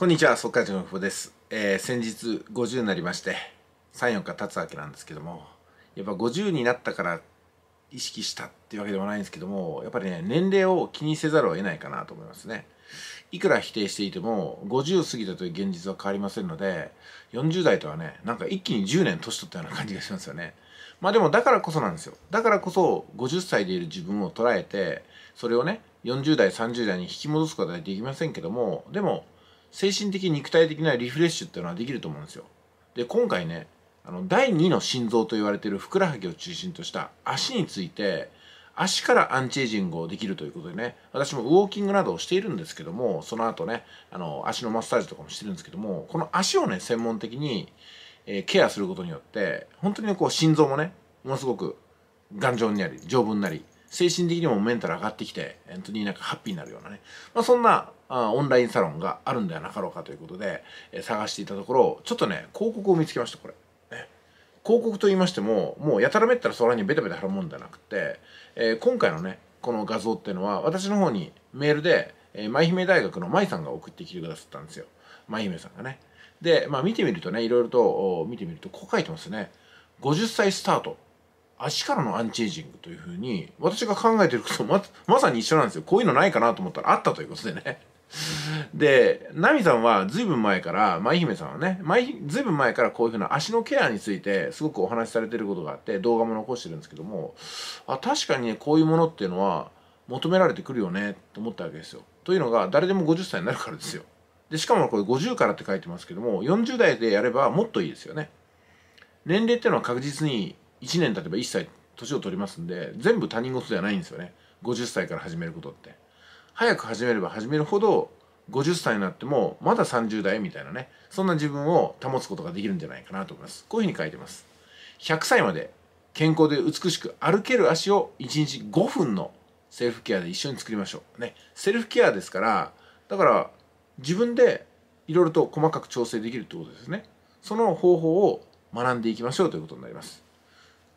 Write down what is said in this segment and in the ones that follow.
こんにちは、速稼塾の保です。えー、先日50になりまして、3、4日経つわけなんですけども、やっぱ50になったから意識したっていうわけでもないんですけども、やっぱりね、年齢を気にせざるを得ないかなと思いますね。いくら否定していても、50を過ぎたという現実は変わりませんので、40代とはね、なんか一気に10年年取ったような感じがしますよね。まあでもだからこそなんですよ。だからこそ50歳でいる自分を捉えて、それをね、40代、30代に引き戻すことはできませんけども、でも、精神的肉体的なリフレッシュっていうのはできると思うんですよで今回ねあの第2の心臓と言われているふくらはぎを中心とした足について足からアンチエイジングをできるということでね私もウォーキングなどをしているんですけどもその後ねあの足のマッサージとかもしてるんですけどもこの足をね専門的に、えー、ケアすることによって本当にこう心臓もねものすごく頑丈になり丈夫になり精神的にもメンタル上がってきて本当になんかハッピーになるようなね、まあ、そんなオンラインサロンがあるんではなかろうかということで、え探していたところちょっとね広告を見つけましたこれ、ね、広告と言いましてももうやたらめったらそらにベタベタ貼るもんじゃなくて、えー、今回のねこの画像っていうのは私の方にメールで、えー、舞姫大学の舞さんが送ってきてくださったんですよ舞姫さんがねで、まあ、見てみるとねいろいろと見てみるとこう書いてますね50歳スタート足からのアンチエイジングというふうに私が考えてることままさに一緒なんですよこういうのないかなと思ったらあったということでね で、ナミさんはずいぶん前から、舞姫さんはね、ずいぶん前からこういうふうな足のケアについてすごくお話しされてることがあって動画も残してるんですけども、あ、確かにね、こういうものっていうのは求められてくるよねと思ったわけですよ。というのが誰でも50歳になるからですよ。で、しかもこれ50からって書いてますけども、40代でやればもっといいですよね。年齢っていうのは確実に1年経てば1歳年を取りますんで、全部他人事ではないんですよね。50歳から始めることって。早く始めれば始めるほど50歳になってもまだ30代みたいなねそんな自分を保つことができるんじゃないかなと思いますこういうふうに書いてます100歳まで健康で美しく歩ける足を1日5分のセルフケアで一緒に作りましょうねセルフケアですからだから自分でいろいろと細かく調整できるってことですねその方法を学んでいきましょうということになります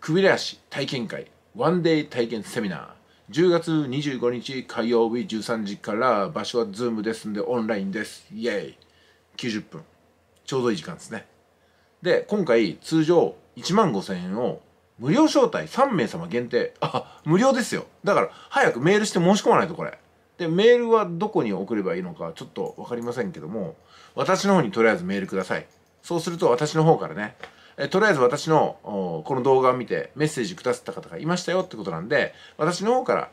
くびれ足体験会ワンデイ体験セミナー10月25日火曜日13時から場所はズームですんでオンラインですイエーイ90分ちょうどいい時間ですねで今回通常1万5000円を無料招待3名様限定あ無料ですよだから早くメールして申し込まないとこれでメールはどこに送ればいいのかちょっと分かりませんけども私の方にとりあえずメールくださいそうすると私の方からねえとりあえず私のこの動画を見てメッセージくださった方がいましたよってことなんで、私の方から、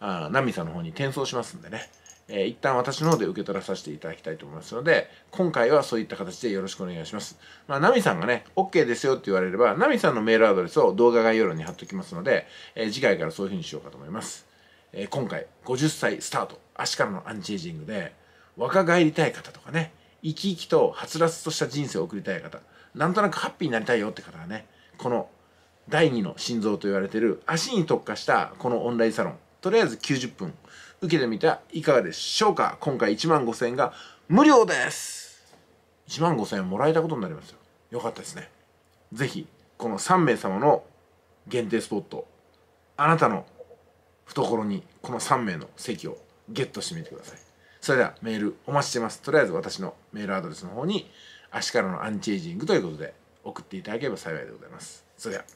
あナミさんの方に転送しますんでね、えー、一旦私の方で受け取らさせていただきたいと思いますので、今回はそういった形でよろしくお願いします。まあ、ナミさんがね、OK ですよって言われれば、ナミさんのメールアドレスを動画概要欄に貼っときますので、えー、次回からそういう風にしようかと思います。えー、今回、50歳スタート、足からのアンチエイジングで、若返りたい方とかね、生き生きとはつらつとした人生を送りたい方なんとなくハッピーになりたいよって方はねこの第2の心臓と言われてる足に特化したこのオンラインサロンとりあえず90分受けてみてはいかがでしょうか今回1万5000円が無料です1万5000円もらえたことになりますよよかったですね是非この3名様の限定スポットあなたの懐にこの3名の席をゲットしてみてくださいそれではメールお待ちしてます。とりあえず私のメールアドレスの方に足からのアンチエイジングということで送っていただければ幸いでございます。それでは。